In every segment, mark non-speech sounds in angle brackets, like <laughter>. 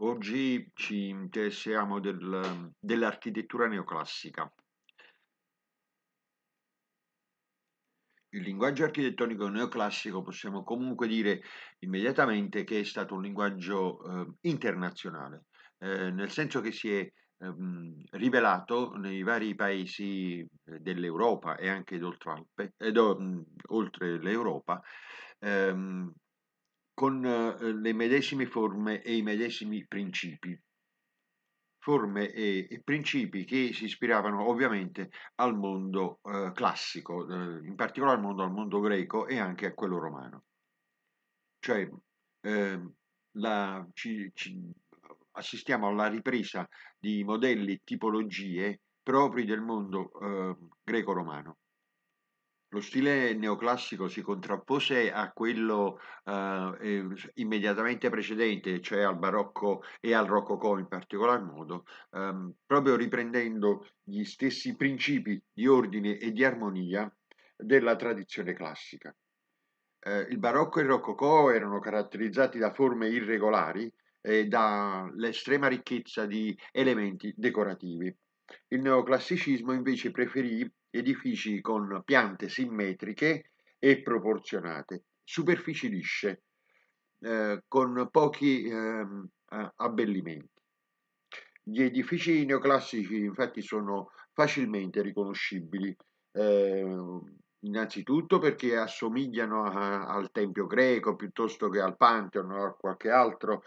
Oggi ci interessiamo del, dell'architettura neoclassica. Il linguaggio architettonico neoclassico possiamo comunque dire immediatamente che è stato un linguaggio eh, internazionale, eh, nel senso che si è ehm, rivelato nei vari paesi eh, dell'Europa e anche d'oltre, eh, oltre l'Europa ehm, con eh, le medesime forme e i medesimi principi. Forme e, e principi che si ispiravano ovviamente al mondo eh, classico, eh, in particolare al mondo, al mondo, greco e anche a quello romano. Cioè, eh, la, ci, ci assistiamo alla ripresa di modelli, tipologie propri del mondo ehm, greco-romano. Lo stile neoclassico si contrappose a quello eh, ehm, immediatamente precedente, cioè al barocco e al rococò in particolar modo, ehm, proprio riprendendo gli stessi principi di ordine e di armonia della tradizione classica. Eh, il barocco e il rococò erano caratterizzati da forme irregolari e dall'estrema ricchezza di elementi decorativi. Il neoclassicismo invece preferì edifici con piante simmetriche e proporzionate, superfici lisce, eh, con pochi eh, abbellimenti. Gli edifici neoclassici infatti sono facilmente riconoscibili, eh, innanzitutto perché assomigliano a, al tempio greco piuttosto che al Pantheon o a qualche altro,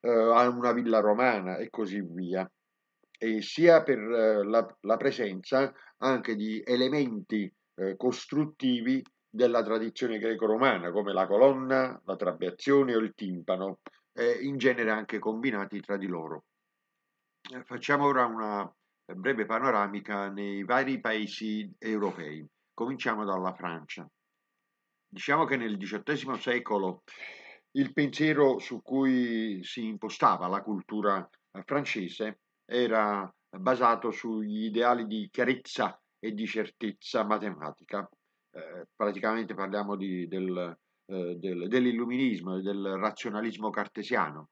eh, a una villa romana e così via e sia per eh, la, la, presenza anche di elementi eh, costruttivi della tradizione greco-romana, come la colonna, la trabeazione o il timpano, in genere anche combinati tra di loro. Eh, facciamo ora una eh, breve panoramica nei vari paesi europei. Cominciamo dalla Francia. Diciamo che nel XVIII secolo il pensiero su cui si impostava la cultura francese era basato sugli ideali di chiarezza e di certezza matematica. Eh, praticamente parliamo di, del, eh, del, dell'illuminismo e del razionalismo cartesiano.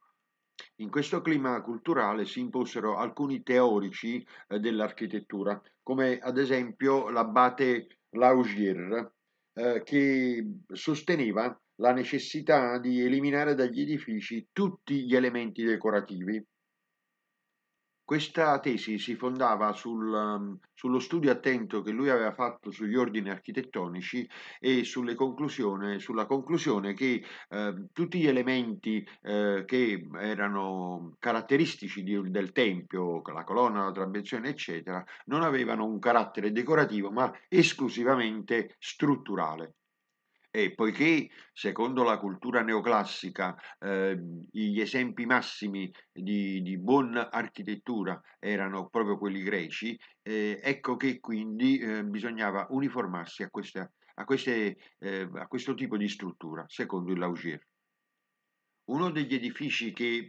In questo clima culturale si imposero alcuni teorici eh, dell'architettura, come ad esempio l'abate Laugier, eh, che sosteneva la necessità di eliminare dagli edifici tutti gli elementi decorativi questa tesi si fondava sul, um, sullo studio attento che lui aveva fatto sugli ordini architettonici e sulla conclusione che eh, tutti gli elementi eh, che erano caratteristici di, del tempio, la colonna, la trabezione, eccetera, non avevano un carattere decorativo ma esclusivamente strutturale. E poiché, secondo la cultura neoclassica, eh, gli esempi massimi di, di, buona architettura erano proprio quelli greci, eh, ecco che quindi eh, bisognava uniformarsi a, questa, a, queste, eh, a questo tipo di struttura, secondo il Laugier uno degli edifici che eh,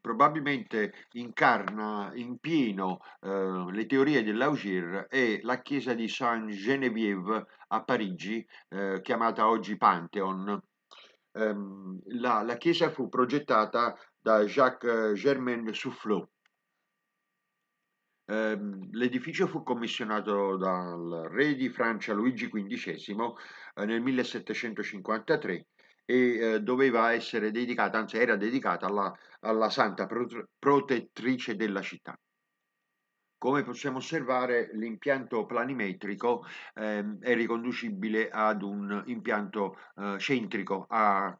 probabilmente incarna in pieno eh, le teorie dell'Augier è la chiesa di Sainte Geneviève a Parigi, eh, chiamata oggi Pantheon. Eh, la, la, chiesa fu progettata da Jacques Germain Soufflot. Ehm, l'edificio fu commissionato dal re di Francia Luigi XV eh, nel 1753 e eh, doveva essere dedicata, anzi era dedicata alla, alla santa protettrice della città. Come possiamo osservare l'impianto planimetrico eh, è riconducibile ad un impianto eh, centrico, a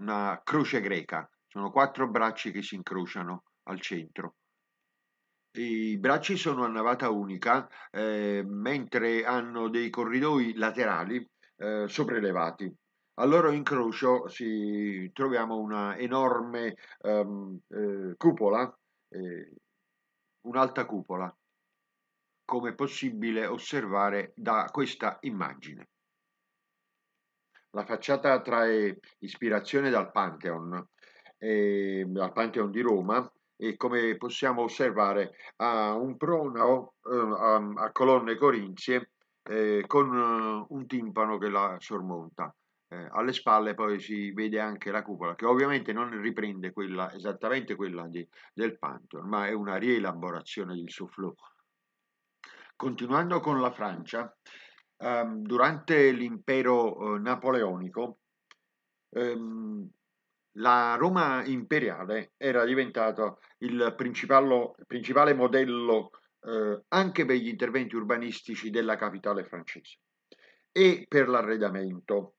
una croce greca. Sono quattro bracci che si incrociano al centro. I bracci sono a navata unica, eh, mentre hanno dei corridoi laterali eh, sopraelevati. Al loro incrocio si troviamo una enorme um, eh, cupola, eh, un'alta cupola, come è possibile osservare da questa immagine. La facciata trae ispirazione dal Pantheon, eh, dal Pantheon di Roma, e come possiamo osservare ha un pronao ehm, a, colonne corinzie eh, con eh, un timpano che la sormonta eh, alle spalle poi si vede anche la cupola che ovviamente non riprende quella, esattamente quella di, del Pantheon ma è una rielaborazione del soufflot Continuando con la Francia, ehm, durante l'impero eh, napoleonico ehm, la Roma imperiale era diventato il principale modello eh, anche per gli interventi urbanistici della capitale francese e per l'arredamento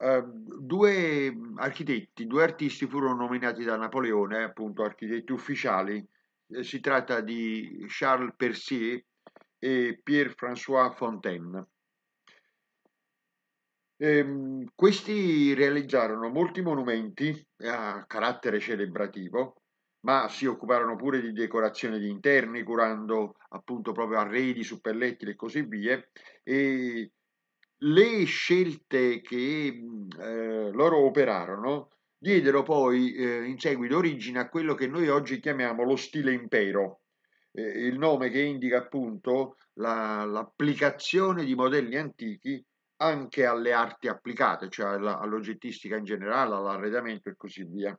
Ehm, due mhmm, architetti, due artisti furono nominati da Napoleone, appunto architetti ufficiali. Si tratta di Charles Percier e Pierre-François Fontaine. Ehm, questi realizzarono molti monumenti eh, a carattere celebrativo, ma si occuparono pure di decorazione di interni, curando appunto proprio arredi, suppellettili e così via, e le scelte che mhmm, eh, loro operarono diedero poi eh, in seguito origine a quello che noi oggi chiamiamo lo stile impero, eh, il nome che indica appunto la, l'applicazione di modelli antichi anche alle arti applicate, cioè alla, all'oggettistica in generale, all'arredamento e così via.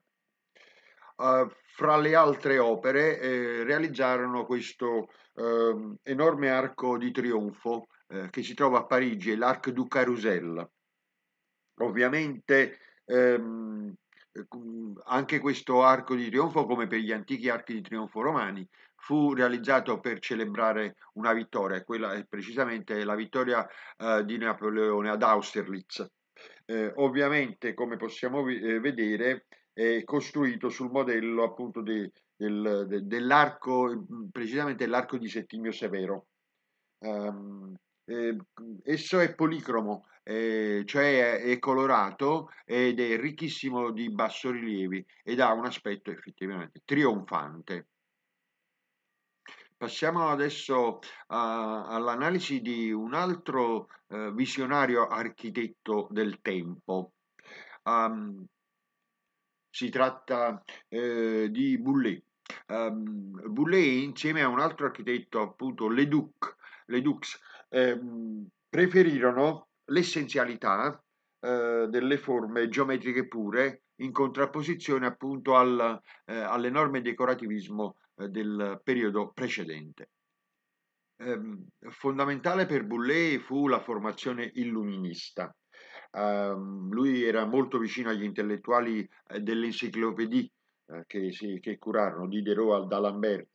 Uh, fra le altre opere eh, realizzarono questo ehm, enorme arco di trionfo eh, che si trova a Parigi è l'Arc du Carusel. Ovviamente ehm, eh, anche questo arco di trionfo, come per gli antichi archi di trionfo romani, fu realizzato per celebrare una vittoria, quella è precisamente la vittoria eh, di Napoleone ad Austerlitz. Eh, ovviamente, come possiamo eh, vedere, è costruito sul modello appunto de, del, de, dell'arco, mm, precisamente l'arco di Settimio Severo. Um, eh, esso è policromo, eh, cioè è colorato ed è ricchissimo di bassorilievi ed ha un aspetto effettivamente trionfante. Passiamo adesso all'analisi di un altro eh, visionario architetto del tempo. Um, si tratta eh, di Boulet. Um, ehm, Boulet insieme a un altro architetto, appunto Leduc, Leduc eh, preferirono l'essenzialità eh, delle forme geometriche pure in contrapposizione appunto al, eh, all'enorme decorativismo eh, del periodo precedente. Ehm, fondamentale per Boulez fu la formazione illuminista. Ehm, lui era molto vicino agli intellettuali eh, dell'Encyclopédie eh, che, che, curarono Diderot al D'Alembert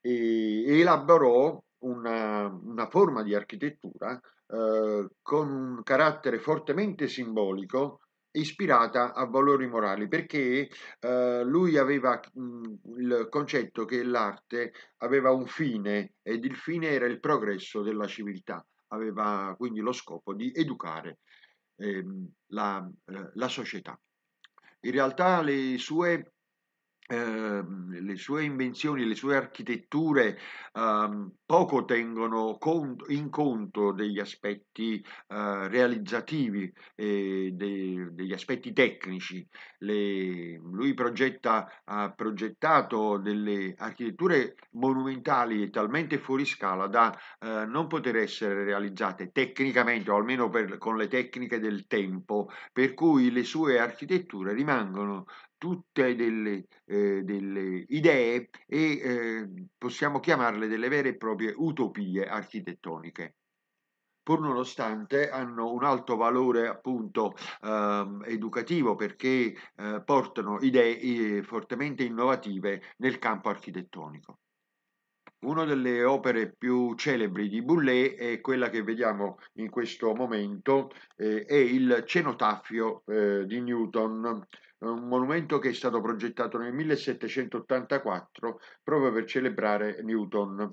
e elaborò una, una forma di architettura eh, con un carattere fortemente simbolico ispirata a valori morali perché eh, lui aveva mh, mm, il concetto che l'arte aveva un fine ed il fine era il progresso della civiltà aveva quindi lo scopo di educare ehm, eh, la, la, società in realtà le sue Ehm, le sue invenzioni, le sue architetture eh, poco tengono conto, in conto degli aspetti eh, realizzativi, de, degli aspetti tecnici. Le, lui progetta, ha progettato delle architetture monumentali e talmente fuori scala da eh, non poter essere realizzate tecnicamente, o almeno per, con le tecniche del tempo, per cui le sue architetture rimangono tutte delle, eh, delle idee e eh, possiamo chiamarle delle vere e proprie utopie architettoniche pur nonostante hanno un alto valore appunto ehm, educativo perché eh, portano idee eh, fortemente innovative nel campo architettonico. Una delle opere più celebri di Boullé è quella che vediamo in questo momento, eh, è il Cenotafio eh, di Newton, un monumento che è stato progettato nel 1784 proprio per celebrare Newton.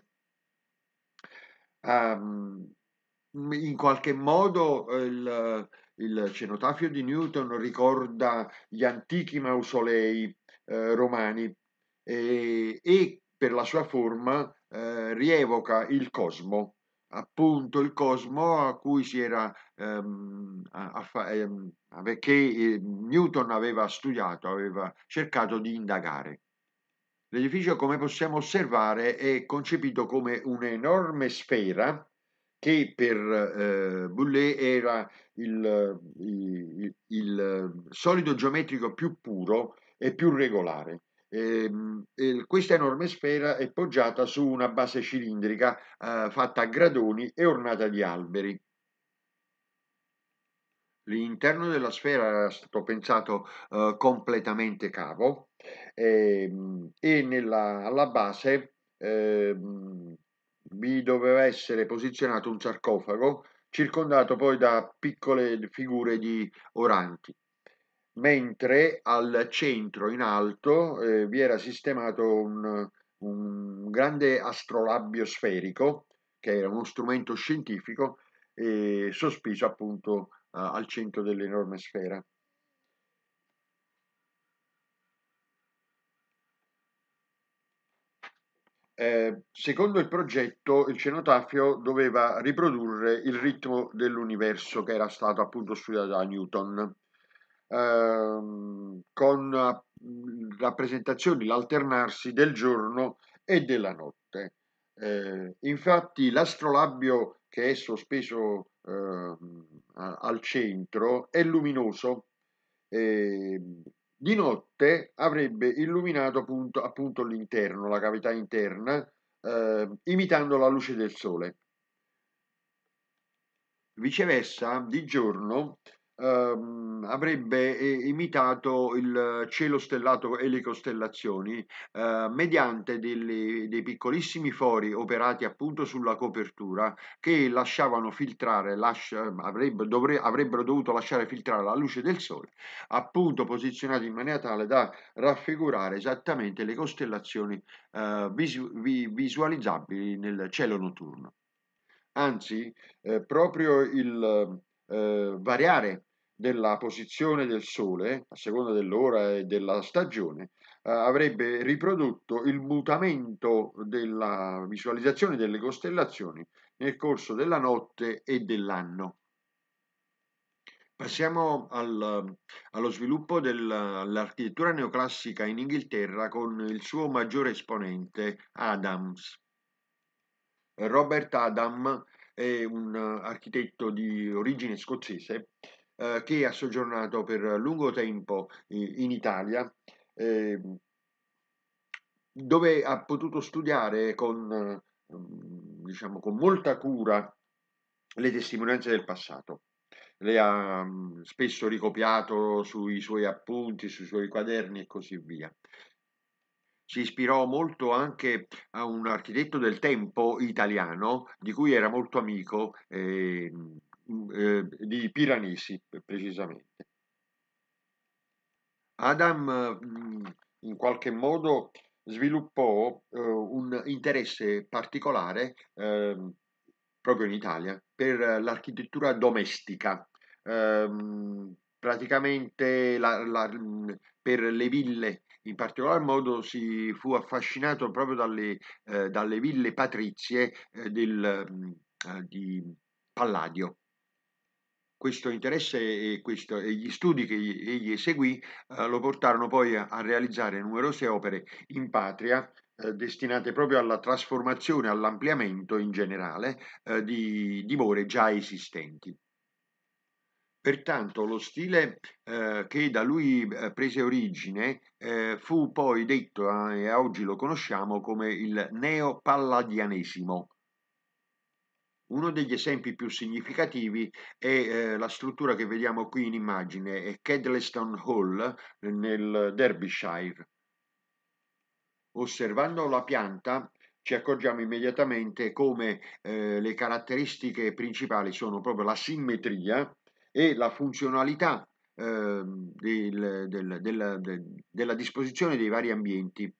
Um, in qualche modo eh, il, il, cenotafio di Newton ricorda gli antichi mausolei eh, romani e, e, per la sua forma eh, rievoca il cosmo appunto il cosmo a cui si era ehm, a, a, ehm, che ehm, Newton aveva studiato, aveva cercato di indagare. L'edificio, come possiamo osservare, è concepito come un'enorme sfera che per eh, Boulet era il, il, il solido geometrico più puro e più regolare e, ehm, e questa enorme sfera è poggiata su una base cilindrica eh, fatta a gradoni e ornata di alberi. L'interno della sfera era stato pensato eh, completamente cavo ehm, e nella, alla base ehm, vi doveva essere posizionato un sarcofago circondato poi da piccole figure di oranti mentre al centro in alto eh, vi era sistemato un, un, grande astrolabio sferico che era uno strumento scientifico eh, sospeso appunto eh, al centro dell'enorme sfera. Eh, secondo il progetto il cenotafio doveva riprodurre il ritmo dell'universo che era stato appunto studiato da Newton ehm, con mhmm, rappresentazioni, l'alternarsi del giorno e della notte. Eh, infatti l'astrolabio che è sospeso eh, al centro è luminoso, e ehm, di notte avrebbe illuminato appunto, appunto l'interno, la cavità interna, ehm, imitando la luce del sole. Viceversa, di giorno ehm, avrebbe imitato il cielo stellato e le costellazioni eh, mediante delle, dei piccolissimi fori operati appunto sulla copertura che lasciavano filtrare, lascia, avrebbe, dovre, avrebbero dovuto lasciare filtrare la luce del sole, appunto posizionati in maniera tale da raffigurare esattamente le costellazioni eh, visu, vi, visualizzabili nel cielo notturno. Anzi, eh, proprio il eh, variare della posizione del sole, a seconda dell'ora e della stagione, eh, avrebbe riprodotto il mutamento della visualizzazione delle costellazioni nel corso della notte e dell'anno. Passiamo al, allo sviluppo dell'architettura neoclassica in Inghilterra con il suo maggiore esponente, Adams. Robert Adam è un architetto di origine scozzese eh, che ha soggiornato per lungo tempo in Italia, eh, dove ha potuto studiare con, mm, diciamo, con molta cura le testimonianze del passato le ha mm, spesso ricopiato sui suoi appunti, sui suoi quaderni e così via si ispirò molto anche a un architetto del tempo italiano di cui era molto amico, eh, eh, di Piranesi precisamente. Adam mm, in qualche modo sviluppò eh, un interesse particolare ehm, proprio in Italia per l'architettura domestica ehm, praticamente la, la, mm, per le ville in particolar modo si fu affascinato proprio dalle, eh, dalle ville patrizie eh, del, mm, eh, di Palladio questo interesse e, questo, e, gli studi che egli eseguì eh, lo portarono poi a, a, realizzare numerose opere in patria eh, destinate proprio alla trasformazione, all'ampliamento in generale eh, di dimore già esistenti. Pertanto lo stile eh, che da lui eh, prese origine eh, fu poi detto eh, e eh, oggi lo conosciamo come il neopalladianesimo. Uno degli esempi più significativi è eh, la struttura che vediamo qui in immagine, è Kedleston Hall nel Derbyshire. Osservando la pianta ci accorgiamo immediatamente come eh, le caratteristiche principali sono proprio la simmetria, e la funzionalità eh, del, del, del, della disposizione dei vari ambienti,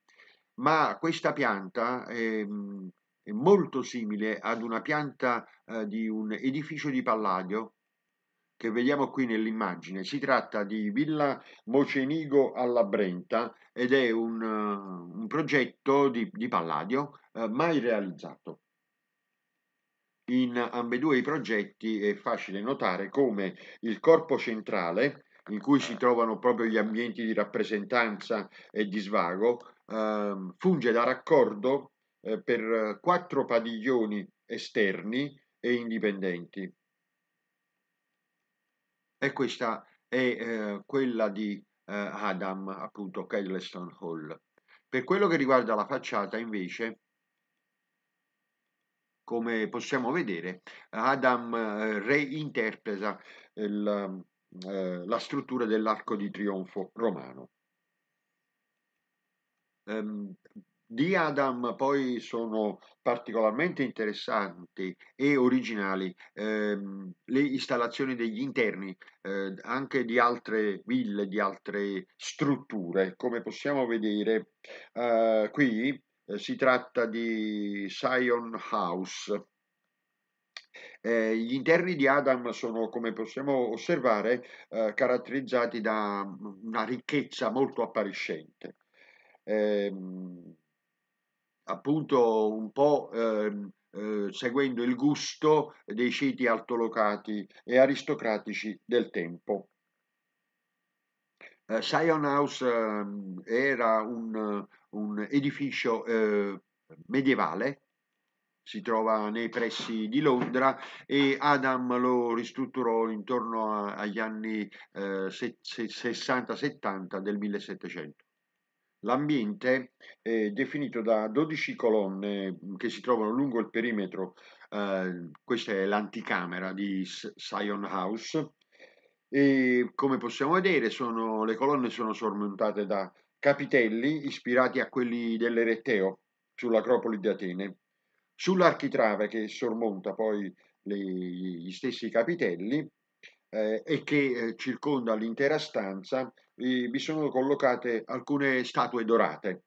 ma questa pianta è, ehm, è molto simile ad una pianta eh, di un edificio di Palladio che vediamo qui nell'immagine. Si tratta di Villa Mocenigo alla Brenta ed è un, un progetto di, di Palladio eh, mai realizzato. In ambedue i progetti è facile notare come il corpo centrale, in cui si trovano proprio gli ambienti di rappresentanza e di svago, eh, funge da raccordo eh, per quattro padiglioni esterni e indipendenti. E questa è eh, quella di eh, Adam, appunto, Kedleston Hall. Per quello che riguarda la facciata, invece, come possiamo vedere, Adam eh, reinterpreta il, eh, la struttura dell'arco di trionfo romano. Um, di Adam poi sono particolarmente interessanti e originali ehm, le installazioni degli interni eh, anche di altre ville, di altre strutture, come possiamo vedere eh, qui eh, si tratta di Sion House. Eh, gli interni di Adam sono, come possiamo osservare, eh, caratterizzati da mm, una ricchezza molto appariscente. Ehm, appunto un po' ehm, eh, seguendo il gusto dei siti altolocati e aristocratici del tempo. Eh, Sion House ehm, era un, un edificio eh, medievale, si trova nei pressi di Londra e Adam lo ristrutturò intorno a, agli anni eh, 60-70 del 1700. L'ambiente è definito da 12 colonne che si trovano lungo il perimetro, eh, questa è l'anticamera di Sion House, e come possiamo vedere sono, le colonne sono sormontate da capitelli ispirati a quelli dell'Ereteo sull'Acropoli di Atene, sull'architrave che sormonta poi le, gli stessi capitelli eh, e che eh, circonda l'intera stanza, eh, vi sono collocate alcune statue dorate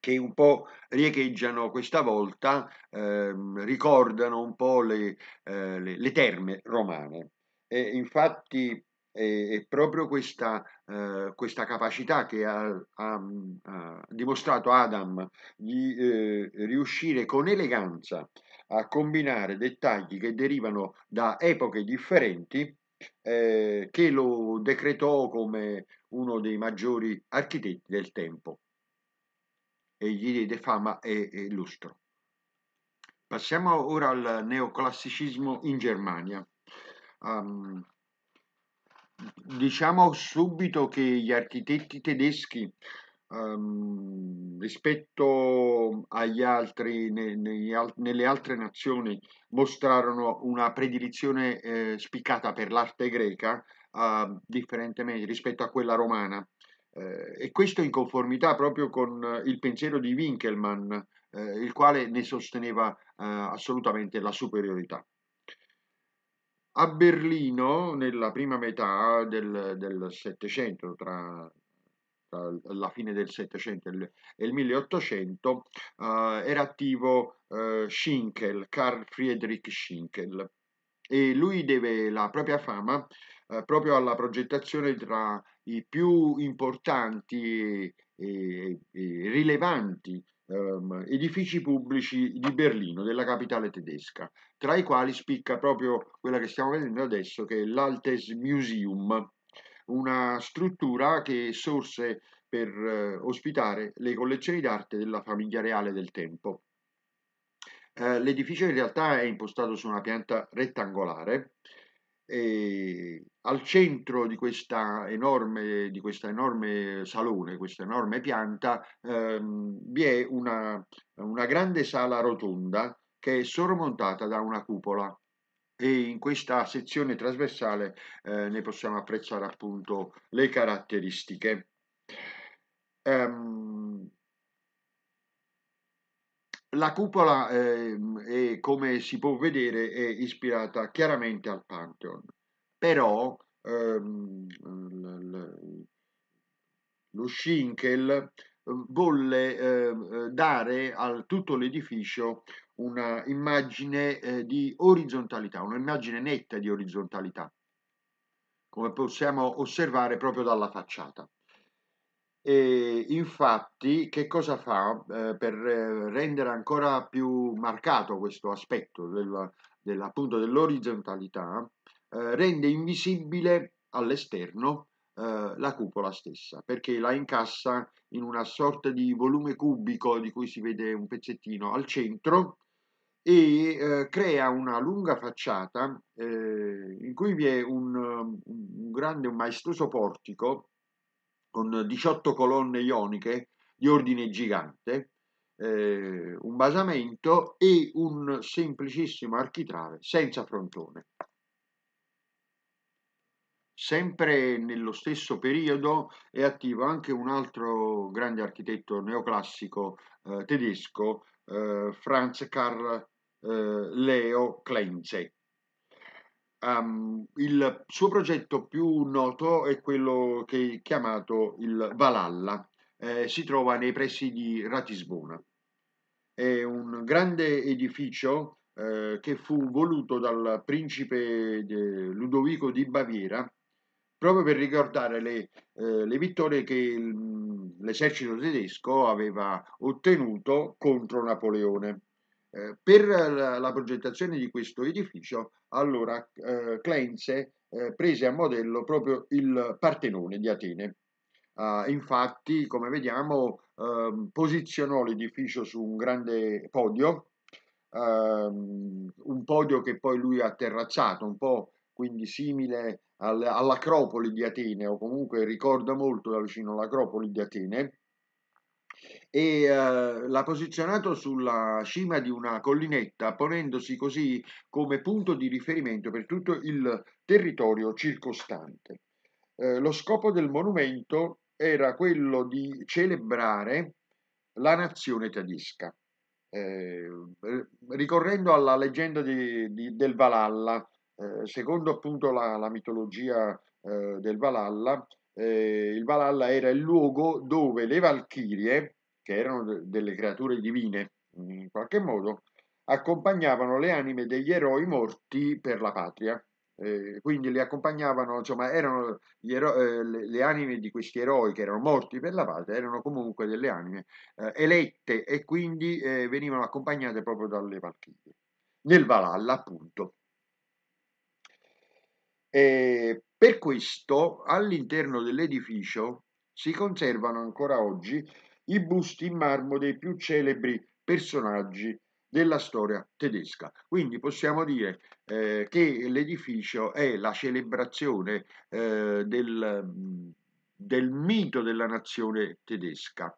che un po' riecheggiano questa volta, ehm, ricordano un po' le, eh, le, le terme romane. E infatti e, è proprio questa, eh, questa, capacità che ha, ha, ha dimostrato Adam di eh, riuscire con eleganza a combinare dettagli che derivano da epoche differenti eh, che lo decretò come uno dei maggiori architetti del tempo e gli diede fama e, e lustro. Passiamo ora al neoclassicismo in Germania. Um, Diciamo subito che gli architetti tedeschi, ehm, rispetto agli altri, ne- negli nelle altre nazioni, mostrarono una predilizione eh, spiccata per l'arte greca, eh, differentemente rispetto a quella romana. Eh, e questo in conformità proprio con il pensiero di Winkelmann, eh, il quale ne sosteneva eh, assolutamente la superiorità. A Berlino, nella prima metà del, del Settecento, tra, tra, la fine del Settecento e il 1800, uh, eh, era attivo uh, Schinkel, Carl Friedrich Schinkel, e lui deve la propria fama uh, proprio alla progettazione tra i più importanti e, e, e rilevanti ehm, edifici pubblici di Berlino, della capitale tedesca, tra i quali spicca proprio quella che stiamo vedendo adesso, che è l'Altes Museum, una struttura che sorse per eh, ospitare le collezioni d'arte della famiglia reale del tempo. Eh, l'edificio in realtà è impostato su una pianta rettangolare, e al centro di questa enorme, di questo enorme salone, questa enorme pianta, ehm, vi è una, una, grande sala rotonda che è sormontata da una cupola e in questa sezione trasversale eh, ne possiamo apprezzare appunto le caratteristiche. Um, la cupola, eh, è, come si può vedere, è ispirata chiaramente al Pantheon, però ehm, lo Schinkel ehm, volle eh, dare a tutto l'edificio un'immagine eh, di orizzontalità, un'immagine netta di orizzontalità, come possiamo osservare proprio dalla facciata. E infatti, che cosa fa eh, per eh, rendere ancora più marcato questo aspetto del, del, dell'orizzontalità? Eh, rende invisibile all'esterno eh, la cupola stessa perché la incassa in una sorta di volume cubico di cui si vede un pezzettino al centro e eh, crea una lunga facciata eh, in cui vi è un, un grande, un maestoso portico con 18 colonne ioniche di ordine gigante, eh, un basamento e un semplicissimo architrave senza frontone. Sempre nello stesso periodo è attivo anche un altro grande architetto neoclassico eh, tedesco, eh, Franz Karl eh, Leo Klenze, Um, il suo progetto più noto è quello che è chiamato il Valhalla, eh, si trova nei pressi di Ratisbona. È un grande edificio eh, che fu voluto dal principe Ludovico di Baviera proprio per ricordare le, eh, le vittorie che l'esercito tedesco aveva ottenuto contro Napoleone. Eh, per la, la, progettazione di questo edificio, allora eh, Clense eh, prese a modello proprio il Partenone di Atene. Eh, infatti, come vediamo, ehm, posizionò l'edificio su un grande podio, ehm, un podio che poi lui ha terrazzato, un po' quindi simile all'Acropoli di Atene, o comunque ricorda molto da vicino l'Acropoli di Atene e eh, l'ha posizionato sulla cima di una collinetta, ponendosi così come punto di riferimento per tutto il territorio circostante. Eh, lo scopo del monumento era quello di celebrare la nazione tedesca, eh, ricorrendo alla leggenda di, di, del Valhalla, eh, secondo appunto la, la mitologia eh, del Valhalla, eh, il Valhalla era il luogo dove le Valchirie, che erano delle creature divine in qualche modo, accompagnavano le anime degli eroi morti per la patria. Eh, quindi le accompagnavano, insomma, erano eh, le, le, anime di questi eroi che erano morti per la patria, erano comunque delle anime eh, elette e quindi eh, venivano accompagnate proprio dalle Valchirie, nel Valhalla appunto. E eh, per questo all'interno dell'edificio si conservano ancora oggi i busti in marmo dei più celebri personaggi della storia tedesca. Quindi possiamo dire eh, che l'edificio è la celebrazione eh, del, del, mito della nazione tedesca.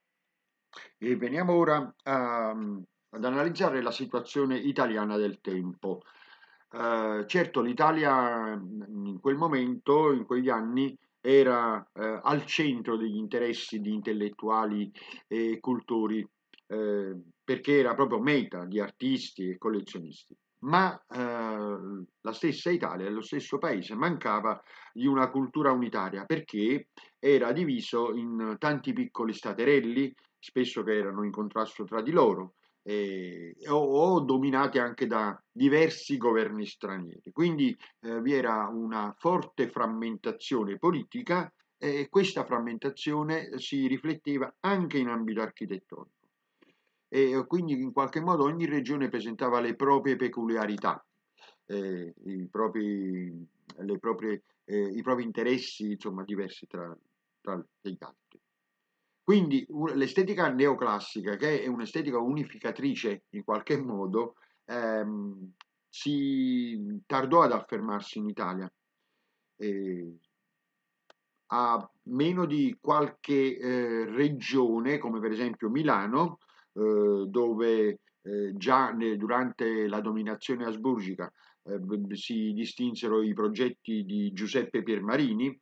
E veniamo ora a, ad analizzare la situazione italiana del tempo. Eh, certo l'Italia mm, in quel momento, in quegli anni, era eh, al centro degli interessi di intellettuali e cultori, eh, perché era proprio meta di artisti e collezionisti. Ma eh, la stessa Italia, lo stesso paese, mancava di una cultura unitaria perché era diviso in tanti piccoli staterelli, spesso che erano in contrasto tra di loro, eh, o, o, dominate anche da diversi governi stranieri. Quindi eh, vi era una forte frammentazione politica e questa frammentazione si rifletteva anche in ambito architettonico. E eh, quindi in qualche modo ogni regione presentava le proprie peculiarità, eh, i, propri, proprie, eh, i propri interessi insomma, diversi tra, tra gli altri. Quindi l'estetica neoclassica, che è un'estetica unificatrice in qualche <laughs> modo, ehm, si tardò ad affermarsi in Italia. Eh, a meno di qualche eh, regione, come per esempio Milano, eh, dove eh, già ne, durante la dominazione asburgica eh, si distinsero i progetti di Giuseppe Piermarini,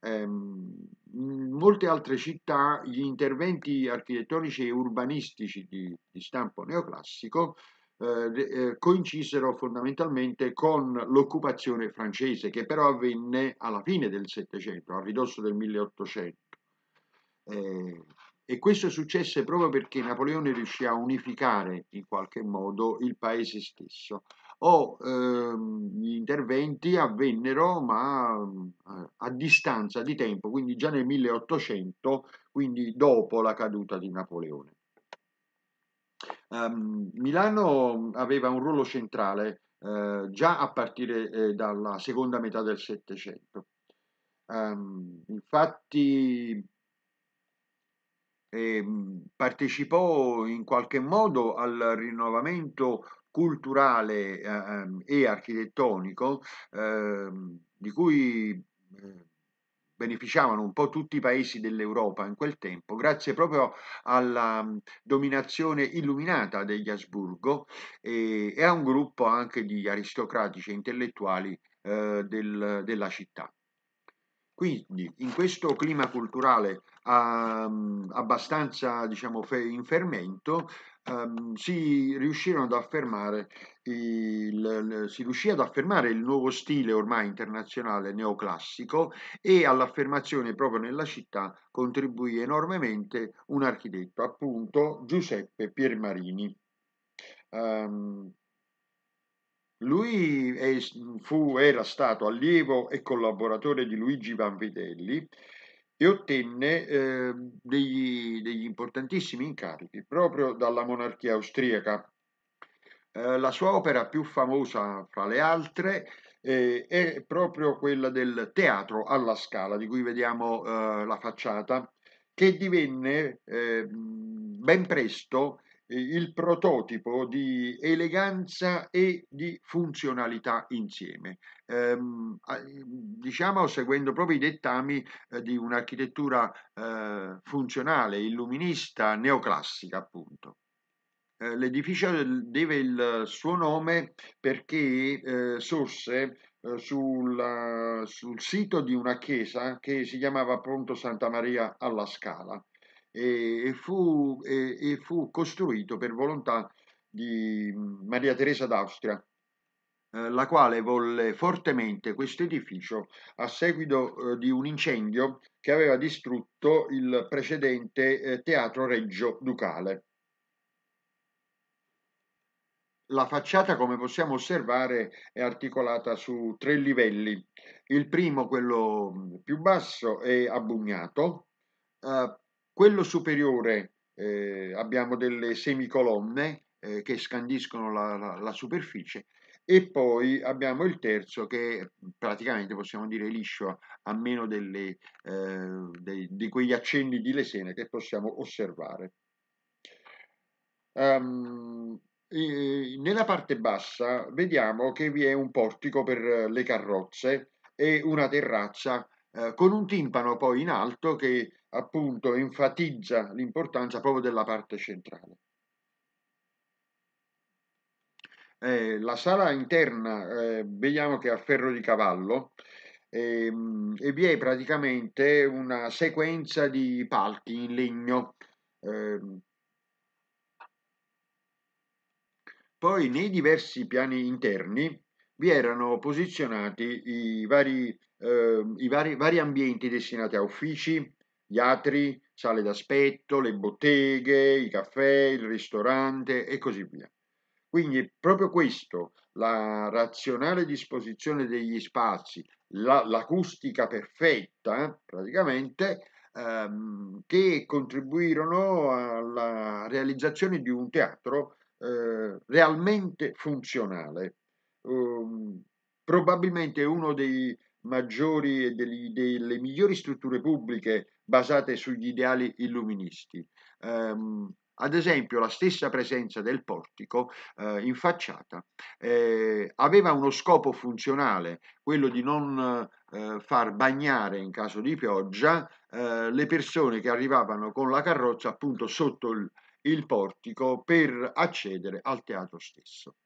Ehm, in molte altre città gli interventi architettonici e urbanistici di, di stampo neoclassico eh, eh coincisero fondamentalmente con l'occupazione francese che però avvenne alla fine del Settecento, a ridosso del 1800. Eh, e questo successe proprio perché Napoleone riuscì a unificare in qualche modo il paese stesso o ehm, gli interventi avvennero ma eh, a distanza di tempo, quindi già nel 1800, quindi dopo la caduta di Napoleone. Um, Milano aveva un ruolo centrale eh, già a partire eh, dalla seconda metà del Settecento. Um, infatti ehm, partecipò in qualche modo al rinnovamento culturale eh, ehm, e architettonico ehm, di cui eh, beneficiavano un po' tutti i paesi dell'Europa in quel tempo, grazie proprio alla mm, dominazione illuminata degli Asburgo e, e a un gruppo anche di aristocratici e intellettuali eh, del, della città. Quindi in questo clima culturale eh, abbastanza diciamo, in fermento um, si riuscirono ad affermare il, si riuscì ad affermare il nuovo stile ormai internazionale neoclassico e all'affermazione proprio nella città contribuì enormemente un architetto, appunto Giuseppe Piermarini. Um, lui è, fu, era stato allievo e collaboratore di Luigi Vanvitelli e ottenne eh, degli, degli, importantissimi incarichi proprio dalla monarchia austriaca. Eh, la sua opera più famosa fra le altre eh, è proprio quella del teatro alla scala di cui vediamo eh, la facciata che divenne ehm, ben presto il prototipo di eleganza e di funzionalità insieme, ehm, diciamo seguendo proprio i dettami eh, di un'architettura eh, funzionale, illuminista, neoclassica appunto. Eh, l'edificio deve il suo nome perché eh, sorse eh, sul, sul sito di una chiesa che si chiamava appunto Santa Maria alla Scala e fu, e, e fu costruito per volontà di mm, Maria Teresa d'Austria, eh, la quale volle fortemente questo edificio a seguito eh, di un incendio che aveva distrutto il precedente eh, teatro Reggio Ducale. La facciata, come possiamo osservare, è articolata su tre livelli. Il primo, quello mm, più basso, è abbugnato, Uh, eh, quello superiore eh, abbiamo delle semicolonne eh, che scandiscono la, la, la, superficie e poi abbiamo il terzo che mm, praticamente possiamo dire liscio a meno delle, eh, dei, di quegli accenni di lesene che possiamo osservare. Um, nella parte bassa vediamo che vi è un portico per le carrozze e una terrazza eh, con un timpano poi in alto che appunto enfatizza l'importanza proprio della parte centrale. Eh, la sala interna eh, vediamo che è a ferro di cavallo ehm, e vi è praticamente una sequenza di palchi in legno. Ehm. Poi nei diversi piani interni vi erano posizionati i vari eh, i vari, vari ambienti destinati a uffici, gli atri, sale d'aspetto, le botteghe, i caffè, il ristorante e così via. Quindi è proprio questo, la razionale disposizione degli spazi, la, l'acustica perfetta praticamente, ehm, che contribuirono alla realizzazione di un teatro eh, realmente funzionale. Um, probabilmente uno dei, maggiori e delle, delle migliori strutture pubbliche basate sugli ideali illuministi. Um, ad esempio la stessa presenza del portico eh, in facciata eh, aveva uno scopo funzionale, quello di non eh, far bagnare in caso di pioggia eh, le persone che arrivavano con la carrozza appunto sotto il, il portico per accedere al teatro stesso.